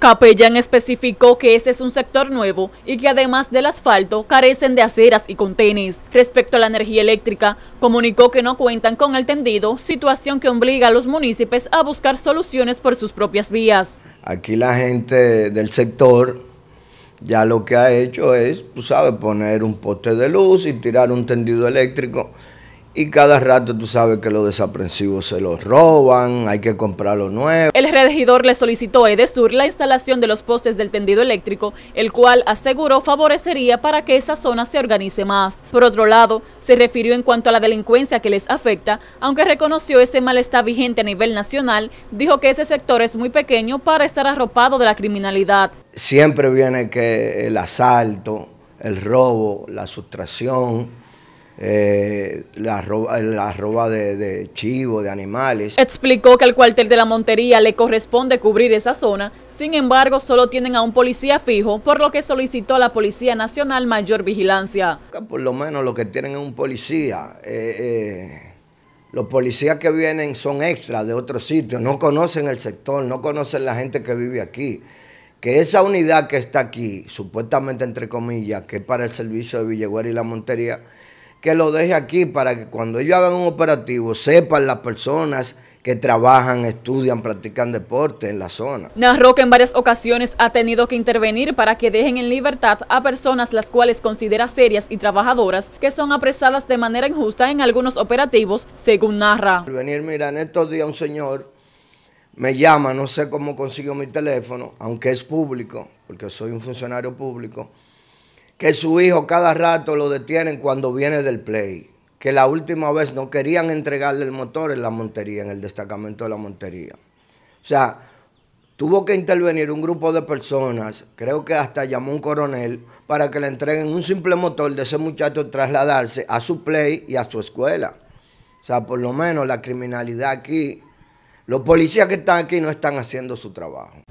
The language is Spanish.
Capellán especificó que ese es un sector nuevo y que además del asfalto carecen de aceras y contenes. Respecto a la energía eléctrica, comunicó que no cuentan con el tendido, situación que obliga a los municipios a buscar soluciones por sus propias vías. Aquí la gente del sector ya lo que ha hecho es, tú sabes, poner un poste de luz y tirar un tendido eléctrico y cada rato tú sabes que los desaprensivos se los roban, hay que comprar lo nuevo. El regidor le solicitó a Edesur la instalación de los postes del tendido eléctrico, el cual aseguró favorecería para que esa zona se organice más. Por otro lado, se refirió en cuanto a la delincuencia que les afecta, aunque reconoció ese malestar vigente a nivel nacional, dijo que ese sector es muy pequeño para estar arropado de la criminalidad. Siempre viene que el asalto, el robo, la sustracción, eh, la roba, la de, chivos, chivo, de animales. Explicó que al cuartel de la Montería le corresponde cubrir esa zona, sin embargo solo tienen a un policía fijo, por lo que solicitó a la Policía Nacional mayor vigilancia. Por lo menos lo que tienen es un policía. Eh, eh, los policías que vienen son extras de otros sitios, no conocen el sector, no conocen la gente que vive aquí que esa unidad que está aquí, supuestamente entre comillas, que es para el servicio de Villeguer y la Montería, que lo deje aquí para que cuando ellos hagan un operativo sepan las personas que trabajan, estudian, practican deporte en la zona. Narró que en varias ocasiones ha tenido que intervenir para que dejen en libertad a personas las cuales considera serias y trabajadoras que son apresadas de manera injusta en algunos operativos, según narra. venir, mira, en estos días un señor me llama, no sé cómo consiguió mi teléfono, aunque es público, porque soy un funcionario público, que su hijo cada rato lo detienen cuando viene del play, que la última vez no querían entregarle el motor en la montería, en el destacamento de la montería. O sea, tuvo que intervenir un grupo de personas, creo que hasta llamó un coronel, para que le entreguen un simple motor de ese muchacho trasladarse a su play y a su escuela. O sea, por lo menos la criminalidad aquí, los policías que están aquí no están haciendo su trabajo.